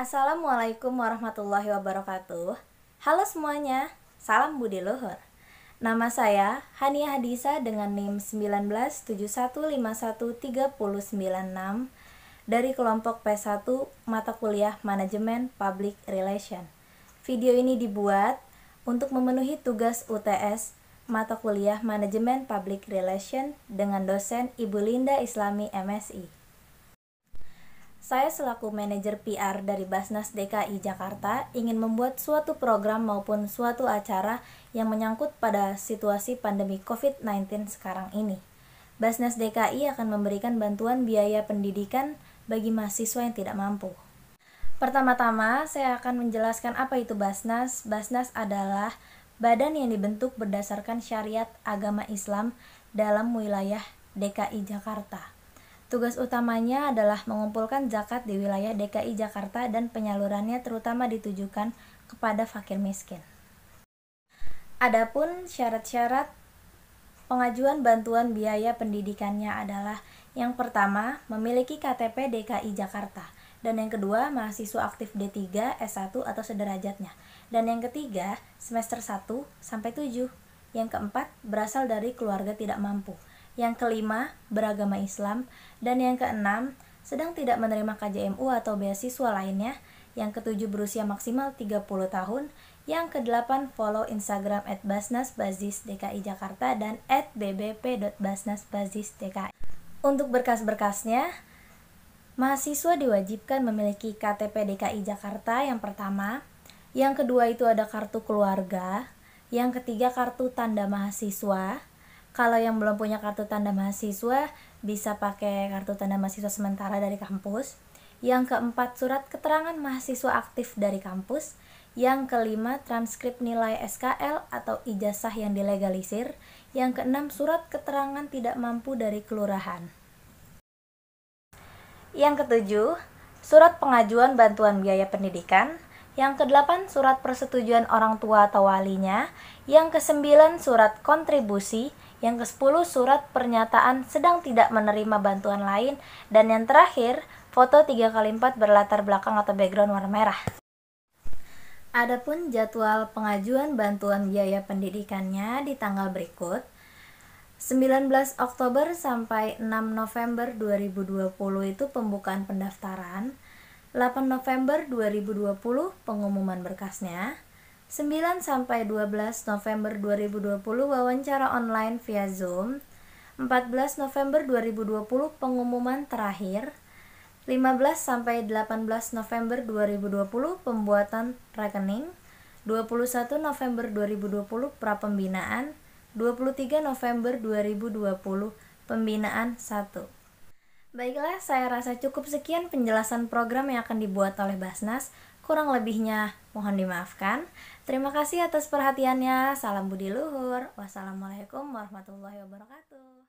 Assalamualaikum warahmatullahi wabarakatuh. Halo semuanya, salam budi luhur. Nama saya Hania Hadisa dengan NIM 197151396 dari kelompok P1 mata kuliah Manajemen Public Relation. Video ini dibuat untuk memenuhi tugas UTS mata kuliah Manajemen Public Relation dengan dosen Ibu Linda Islami MSI. Saya selaku manajer PR dari Basnas DKI Jakarta ingin membuat suatu program maupun suatu acara yang menyangkut pada situasi pandemi COVID-19 sekarang ini. Basnas DKI akan memberikan bantuan biaya pendidikan bagi mahasiswa yang tidak mampu. Pertama-tama, saya akan menjelaskan apa itu Basnas. Basnas adalah badan yang dibentuk berdasarkan syariat agama Islam dalam wilayah DKI Jakarta. Tugas utamanya adalah mengumpulkan zakat di wilayah DKI Jakarta dan penyalurannya terutama ditujukan kepada fakir miskin. Adapun syarat-syarat pengajuan bantuan biaya pendidikannya adalah yang pertama, memiliki KTP DKI Jakarta. Dan yang kedua, mahasiswa aktif D3, S1 atau sederajatnya. Dan yang ketiga, semester 1 sampai 7. Yang keempat, berasal dari keluarga tidak mampu yang kelima beragama Islam, dan yang keenam sedang tidak menerima KJMU atau beasiswa lainnya, yang ketujuh berusia maksimal 30 tahun, yang kedelapan follow Instagram at DKI Jakarta dan at Untuk berkas-berkasnya, mahasiswa diwajibkan memiliki KTP DKI Jakarta yang pertama, yang kedua itu ada kartu keluarga, yang ketiga kartu tanda mahasiswa, kalau yang belum punya kartu tanda mahasiswa bisa pakai kartu tanda mahasiswa sementara dari kampus yang keempat surat keterangan mahasiswa aktif dari kampus yang kelima transkrip nilai SKL atau ijazah yang dilegalisir yang keenam surat keterangan tidak mampu dari kelurahan yang ketujuh surat pengajuan bantuan biaya pendidikan yang kedelapan surat persetujuan orang tua atau walinya yang kesembilan surat kontribusi yang ke-10 surat pernyataan sedang tidak menerima bantuan lain dan yang terakhir foto 3 kali 4 berlatar belakang atau background warna merah. Adapun jadwal pengajuan bantuan biaya pendidikannya di tanggal berikut. 19 Oktober sampai 6 November 2020 itu pembukaan pendaftaran. 8 November 2020 pengumuman berkasnya. 9 sampai 12 November 2020 wawancara online via Zoom, 14 November 2020 pengumuman terakhir, 15 sampai 18 November 2020 pembuatan rekening, 21 November 2020 prapembinaan, 23 November 2020 pembinaan 1. Baiklah, saya rasa cukup sekian penjelasan program yang akan dibuat oleh Basnas. Kurang lebihnya mohon dimaafkan. Terima kasih atas perhatiannya. Salam budi luhur. Wassalamualaikum warahmatullahi wabarakatuh.